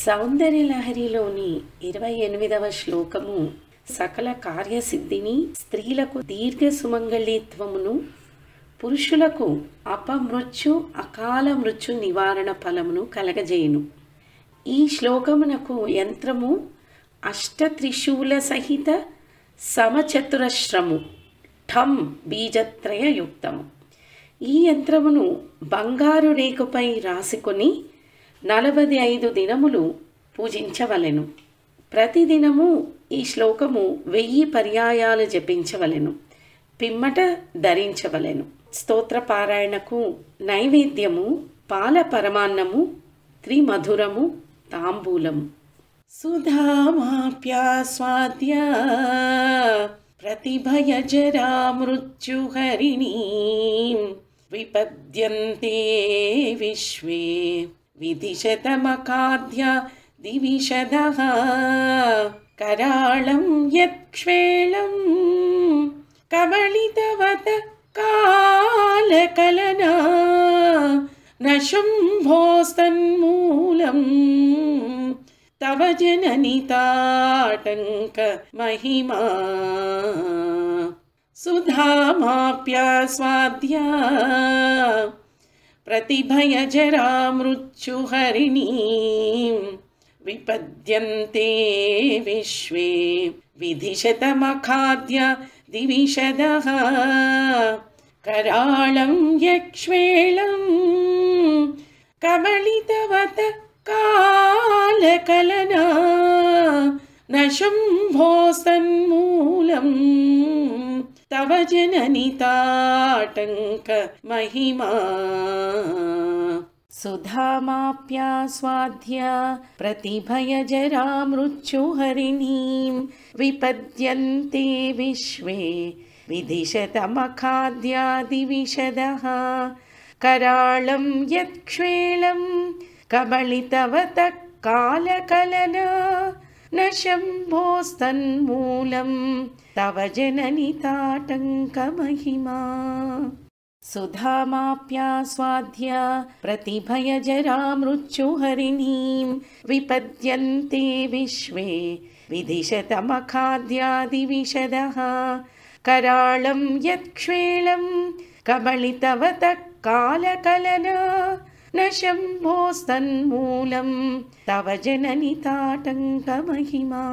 సౌందర్య లహరిలోని ఇరవై ఎనిమిదవ శ్లోకము సకల కార్యసిద్ధిని స్త్రీలకు దీర్ఘ సుమంగళిత్వమును పురుషులకు అపమృత్యు అకాల మృత్యు నివారణ ఫలమును కలగజేయును ఈ శ్లోకమునకు యంత్రము అష్టత్రిశూల సహిత సమచతురశ్రము ఠం బీజత్రయ యుక్తము ఈ యంత్రమును బంగారు రేకుపై రాసుకొని నలభై ఐదు దినములు పూజించవలెను ప్రతిదినము ఈ శ్లోకము వెయ్యి పర్యాయాలు జపించవలెను పిమ్మట ధరించవలెను స్తోత్ర పారాయణకు నైవేద్యము పాల పరమాన్నము త్రిమధురము తాంబూలము సుధామాప్యాస్వాద్య జరా మృత్యుహరిణీ విపద్యంతే విశ్వే विधिशतमखाद्य दिविशदः कराळं यत्क्ष्वेलं कवळितवतः कालकलना न शुम्भोस्तन्मूलम् तव जननिताटङ्कमहिमा सुधामाप्या स्वाध्या प्रतिभय जरामृत्युहरिणी विपद्यन्ते विश्वे विधिशतमखाद्य दिविशदः कराळं यक्ष्वेळं कवलितवतः कालकलना न शम्भो सन्मूलम् तव जननिताटङ्कमहिमा महिमा सुधामाप्या स्वाध्या विपद्यन्ते विश्वे विधिशतमखाद्यादिविशदः कराळं यत्क्ष्वेळं कबलितवतः कालकलना न शम्भोस्तन्मूलं तव जननिताटङ्कमहिमा सुधामाप्या स्वाध्या प्रतिभय जरामृत्युहरिणीं विपद्यन्ते विश्वे विधिशतमखाद्यादिविशदः कराळं यत्क्ष्वेणं कालकलना न शम्भोस्तन्मूलं तव जननिताटङ्कमहिमा